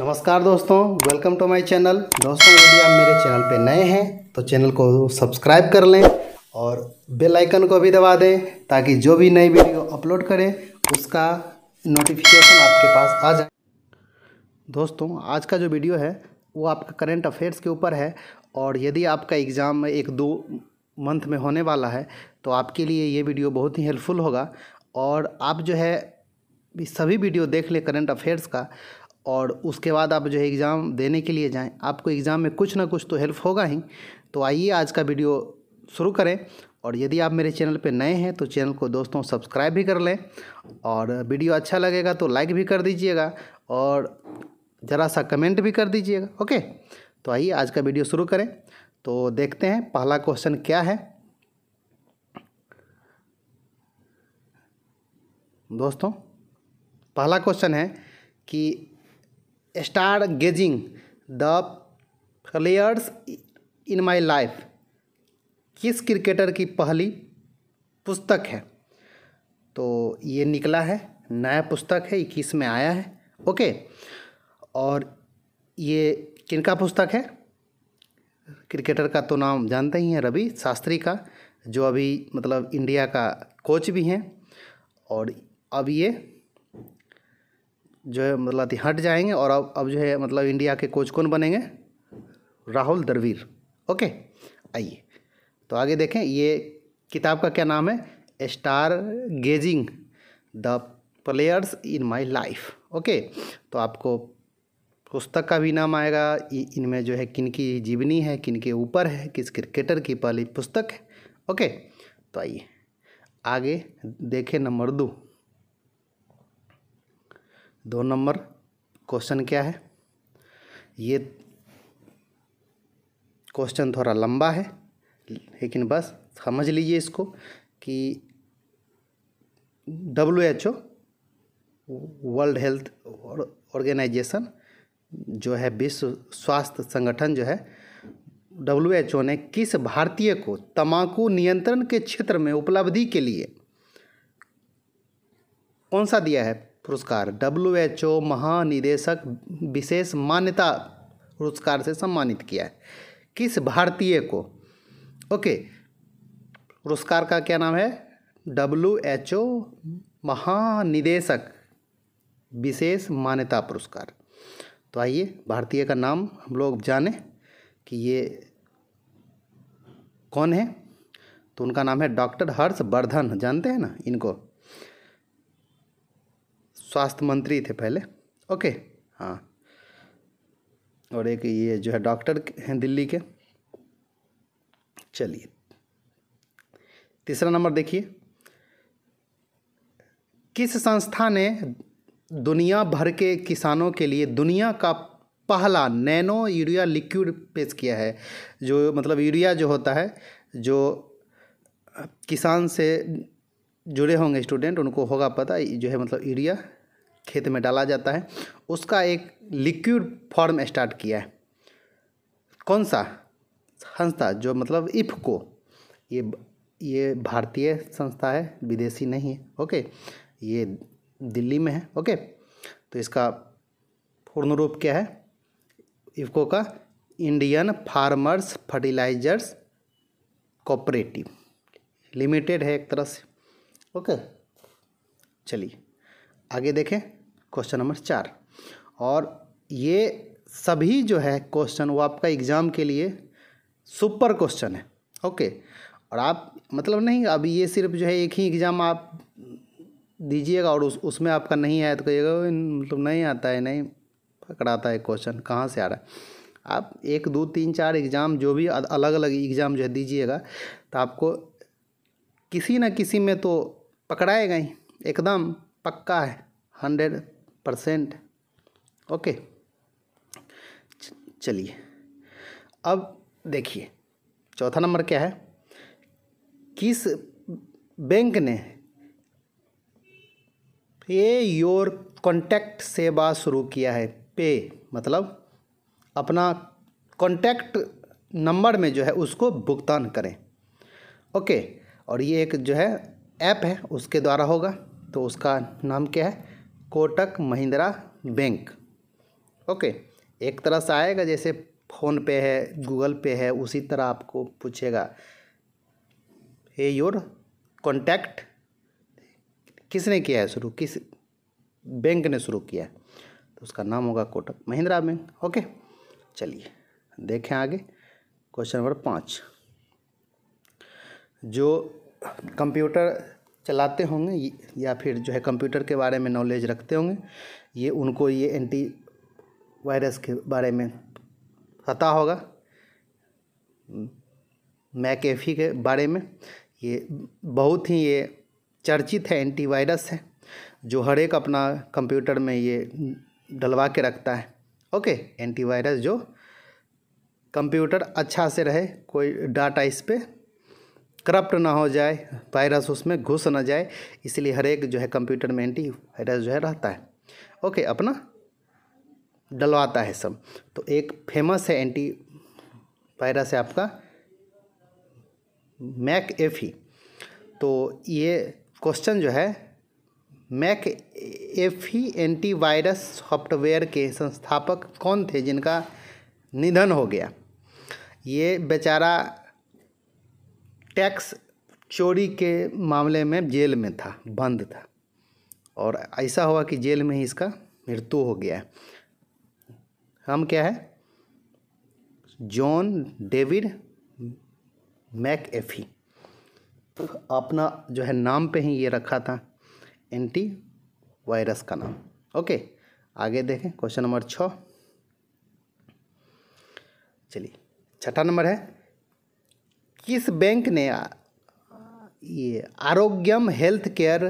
नमस्कार दोस्तों welcome to my channel दोस्तों यदि आप मेरे चैनल पे नए हैं तो चैनल को सब्सक्राइब कर लें और बेल आइकन को भी दबा दें ताकि जो भी नई वीडियो अपलोड करें उसका नोटिफिकेशन आपके पास आ जाए दोस्तों आज का जो वीडियो है वो आपका करेंट अफेयर्स के ऊपर है और यदि आपका एग्ज़ाम एक दो मंथ में होने वाला है तो आपके लिए ये वीडियो बहुत ही हेल्पफुल होगा और आप जो है सभी वीडियो देख ले करंट अफेयर्स का और उसके बाद आप जो है एग्ज़ाम देने के लिए जाएं आपको एग्ज़ाम में कुछ ना कुछ तो हेल्प होगा ही तो आइए आज का वीडियो शुरू करें और यदि आप मेरे चैनल पर नए हैं तो चैनल को दोस्तों सब्सक्राइब भी कर लें और वीडियो अच्छा लगेगा तो लाइक भी कर दीजिएगा और ज़रा सा कमेंट भी कर दीजिएगा ओके तो आइए आज का वीडियो शुरू करें तो देखते हैं पहला क्वेश्चन क्या है दोस्तों पहला क्वेश्चन है कि star gazing the players in my life किस क्रिकेटर की पहली पुस्तक है तो ये निकला है नया पुस्तक है इक्कीस में आया है ओके और ये किनका पुस्तक है क्रिकेटर का तो नाम जानते ही हैं रवि शास्त्री का जो अभी मतलब इंडिया का कोच भी हैं और अब ये जो है मतलब हट जाएंगे और अब अब जो है मतलब इंडिया के कोच कौन बनेंगे राहुल द्रवीर ओके आइए तो आगे देखें ये किताब का क्या नाम है star gazing the players in my life okay तो आपको पुस्तक का भी नाम आएगा इनमें जो है किन की जीवनी है किन के ऊपर है किस क्रिकेटर की पहली पुस्तक है ओके तो आइए आगे देखें नंबर दो दो नंबर क्वेश्चन क्या है ये क्वेश्चन थोड़ा लंबा है लेकिन बस समझ लीजिए इसको कि W H O world health organisation जो है विश्व स्वास्थ्य संगठन जो है डब्ल्यू एच ओ ने किस भारतीय को तंबाकू नियंत्रण के क्षेत्र में उपलब्धि के लिए कौन सा दिया है पुरस्कार डब्ल्यू एच ओ महानिदेशक विशेष मान्यता पुरस्कार से सम्मानित किया है किस भारतीय को ओके पुरस्कार का क्या नाम है डब्ल्यू एच ओ महानिदेशक विशेष मान्यता पुरस्कार तो आइए भारतीय का नाम हम लोग जाने कि ये कौन है तो उनका नाम है डॉक्टर हर्षवर्धन जानते हैं ना इनको स्वास्थ्य मंत्री थे पहले ओके हाँ और एक ये जो है डॉक्टर हैं दिल्ली के चलिए तीसरा नंबर देखिए किस संस्था ने दुनिया भर के किसानों के लिए दुनिया का पहला नैनो यूरिया लिक्विड पेश किया है जो मतलब यूरिया जो होता है जो किसान से जुड़े होंगे स्टूडेंट उनको होगा पता जो है मतलब यूरिया खेत में डाला जाता है उसका एक लिक्विड फॉर्म स्टार्ट किया है कौन सा संस्था जो मतलब इफ को ये ये भारतीय संस्था है विदेशी नहीं है ओके ये दिल्ली में है ओके तो इसका पूर्ण रूप क्या है इफको का Indian farmers fertilisers cooperative limited है एक तरह से ओके चलिए आगे देखें क्वेश्चन नंबर चार और ये सभी जो है क्वेश्चन वो आपका एग्ज़ाम के लिए सुपर क्वेश्चन है ओके और आप मतलब नहीं अभी ये सिर्फ जो है एक ही एग्ज़ाम आप दीजिएगा और उस उसमें आपका नहीं आया तो कहिएगा मतलब नहीं आता है नहीं पकड़ाता है क्वेश्चन कहाँ से आ रहा है आप एक दो तीन चार एग्ज़ाम जो भी अलग अलग एग्ज़ाम जो है दीजिएगा तो आपको किसी न किसी में तो पकड़ाएगा ही एकदम पक्का है हंड्रेड परसेंट ओके चलिए अब देखिए चौथा नंबर क्या है किस बैंक ने पे योर कॉन्टैक्ट सेवा शुरू किया है पे मतलब अपना कॉन्टैक्ट नंबर में जो है उसको भुगतान करें ओके और ये एक जो है ऐप है उसके द्वारा होगा तो उसका नाम क्या है कोटक महिंद्रा बैंक ओके एक तरह से आएगा जैसे फ़ोन पे है गूगल पे है उसी तरह आपको पूछेगा हे योर कॉन्टैक्ट किसने किया है शुरू किस बैंक ने शुरू किया है तो उसका नाम होगा कोटक महिंद्रा बैंक ओके चलिए देखें आगे क्वेश्चन नंबर पाँच जो कंप्यूटर चलाते होंगे या फिर जो है कंप्यूटर के बारे में नॉलेज रखते होंगे ये उनको ये एंटी वायरस के बारे में पता होगा मैकेफी e के बारे में ये बहुत ही ये चर्चित है एंटीवायरस है जो हर एक अपना कंप्यूटर में ये डलवा के रखता है ओके एंटीवायरस जो कंप्यूटर अच्छा से रहे कोई डाटा इस पर करप्ट ना हो जाए वायरस उसमें घुस ना जाए इसलिए हर एक जो है कंप्यूटर में एंटी वायरस जो है रहता है ओके अपना डलवाता है सब तो एक फेमस है एंटी वायरस है आपका मैक ही तो ये क्वेश्चन जो है मैक एंटी एंटीवायरस सॉफ्टवेयर के संस्थापक कौन थे जिनका निधन हो गया ये बेचारा टैक्स चोरी के मामले में जेल में था बंद था और ऐसा हुआ कि जेल में ही इसका मृत्यु हो गया हम क्या है जॉन डेविड मैक एफी अपना जो है नाम पे ही ये रखा था एंटी वायरस का नाम ओके आगे देखें क्वेश्चन नंबर छः चलिए छठा नंबर है किस बैंक ने ये Arogyam health care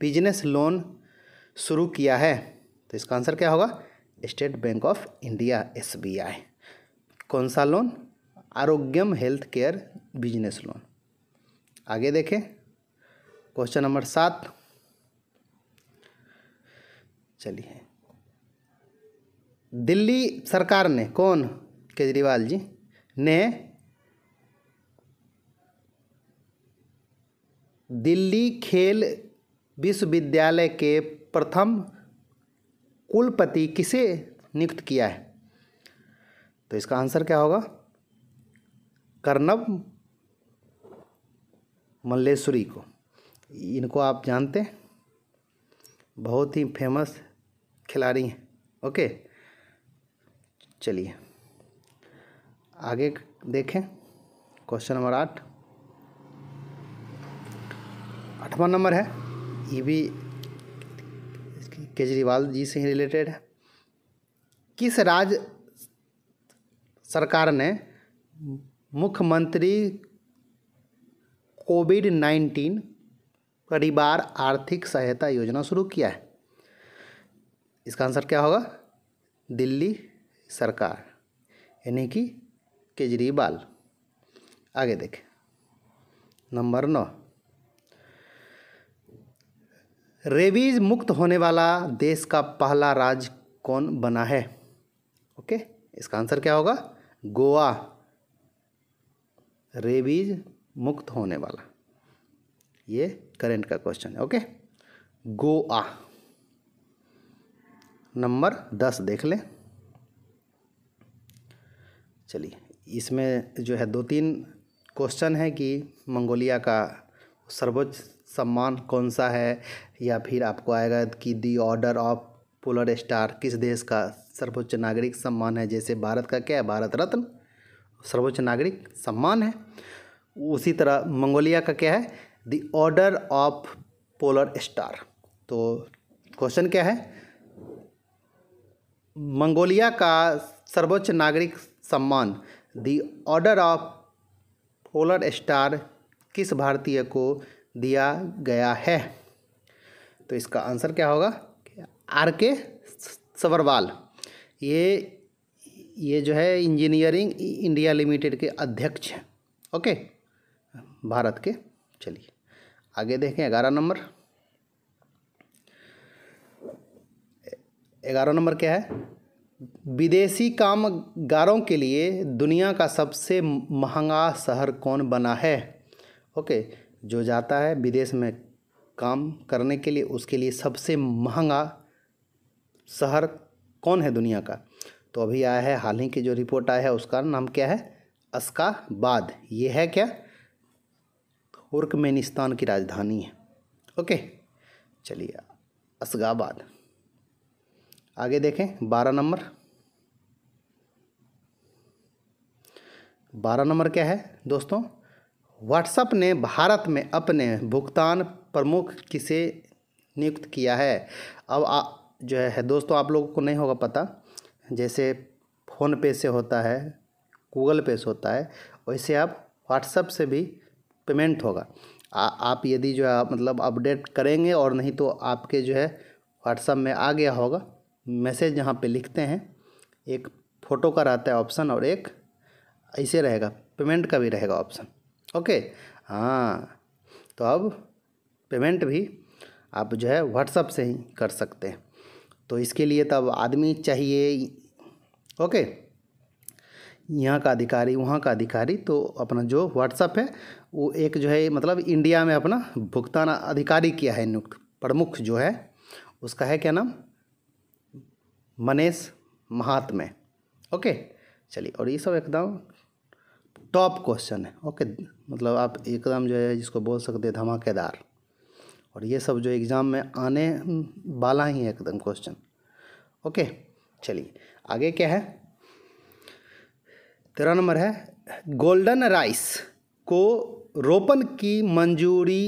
business loan शुरू किया है तो इसका आंसर क्या होगा स्टेट बैंक ऑफ इंडिया एस कौन सा loan Arogyam health care business loan आगे देखें क्वेश्चन नंबर सात चलिए दिल्ली सरकार ने कौन केजरीवाल जी ने दिल्ली खेल विश्वविद्यालय के प्रथम कुलपति किसे नियुक्त किया है तो इसका आंसर क्या होगा कर्णव मल्लेश्वरी को इनको आप जानते हैं बहुत ही फेमस खिलाड़ी हैं ओके चलिए आगे देखें क्वेश्चन नंबर आठ आठवां नंबर है ये भी केजरीवाल जी से ही रिलेटेड है किस राज्य सरकार ने मुख्यमंत्री कोविड नाइन्टीन परिवार आर्थिक सहायता योजना शुरू किया है इसका आंसर क्या होगा दिल्ली सरकार यानी कि केजरीवाल आगे देखें नंबर नौ रेबीज मुक्त होने वाला देश का पहला राज्य कौन बना है ओके इसका आंसर क्या होगा गोवा रेबीज मुक्त होने वाला ये करेंट का क्वेश्चन है ओके गोवा नंबर दस देख लें चलिए इसमें जो है दो तीन क्वेश्चन है कि मंगोलिया का सर्वोच्च सम्मान कौन सा है या फिर आपको आएगा कि the Order of Polar Star किस देश का सर्वोच्च नागरिक सम्मान है जैसे भारत का क्या है भारत रत्न सर्वोच्च नागरिक सम्मान है उसी तरह मंगोलिया का क्या है the Order of Polar Star तो क्वेश्चन क्या है मंगोलिया का सर्वोच्च नागरिक सम्मान the Order of Polar Star किस भारतीय को दिया गया है तो इसका आंसर क्या होगा आर के सवरवाल ये ये जो है इंजीनियरिंग इंडिया लिमिटेड के अध्यक्ष हैं ओके भारत के चलिए आगे देखें ग्यारह नंबर ग्यारह नंबर क्या है विदेशी कामगारों के लिए दुनिया का सबसे महंगा शहर कौन बना है ओके okay. जो जाता है विदेश में काम करने के लिए उसके लिए सबसे महंगा शहर कौन है दुनिया का तो अभी आया है हाल ही की जो रिपोर्ट आया है उसका नाम क्या है अस्काबाद ये है क्या उर्कमेनिस्तान की राजधानी है ओके चलिए असगाबाद आगे देखें बारह नंबर बारह नंबर क्या है दोस्तों व्हाट्सएप ने भारत में अपने भुगतान प्रमुख किसे नियुक्त किया है अब आ, जो है दोस्तों आप लोगों को नहीं होगा पता जैसे फ़ोन पे से होता है गूगल पे से होता है वैसे आप व्हाट्सएप से भी पेमेंट होगा आ, आप यदि जो है मतलब अपडेट करेंगे और नहीं तो आपके जो है व्हाट्सएप में आ गया होगा मैसेज यहाँ पे लिखते हैं एक फ़ोटो का रहता है ऑप्शन और एक ऐसे रहेगा पेमेंट का भी रहेगा ऑप्शन ओके हाँ तो अब पेमेंट भी आप जो है व्हाट्सअप से ही कर सकते हैं तो इसके लिए तब आदमी चाहिए ओके यहाँ का अधिकारी वहाँ का अधिकारी तो अपना जो व्हाट्सअप है वो एक जो है मतलब इंडिया में अपना भुगतान अधिकारी किया है नियुक्त प्रमुख जो है उसका है क्या नाम मनेश महात्मे ओके चलिए और ये सब एकदम टॉप क्वेश्चन है ओके मतलब आप एकदम जो है जिसको बोल सकते हैं धमाकेदार और ये सब जो एग्ज़ाम में आने हम्म, वाला ही है एकदम क्वेश्चन ओके चलिए आगे क्या है तेरह नंबर है गोल्डन राइस को रोपण की मंजूरी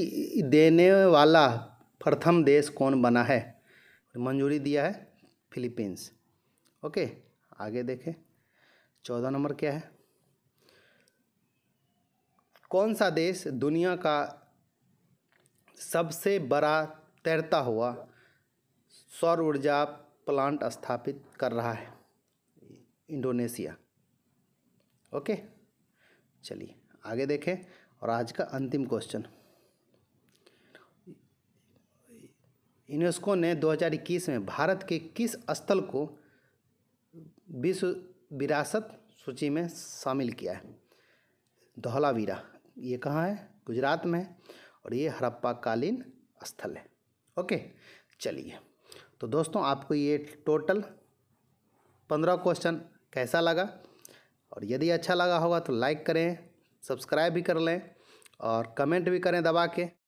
देने वाला प्रथम देश कौन बना है मंजूरी दिया है फिलीपींस ओके आगे देखें चौदह नंबर क्या है कौन सा देश दुनिया का सबसे बड़ा तैरता हुआ सौर ऊर्जा प्लांट स्थापित कर रहा है इंडोनेशिया ओके चलिए आगे देखें और आज का अंतिम क्वेश्चन यूनेस्को ने 2021 में भारत के किस स्थल को विश्व विरासत सूची में शामिल किया है धौलावीरा ये कहाँ है गुजरात में और ये हड़प्पा कालीन स्थल है ओके चलिए तो दोस्तों आपको ये टोटल पंद्रह क्वेश्चन कैसा लगा और यदि अच्छा लगा होगा तो लाइक करें सब्सक्राइब भी कर लें और कमेंट भी करें दबा के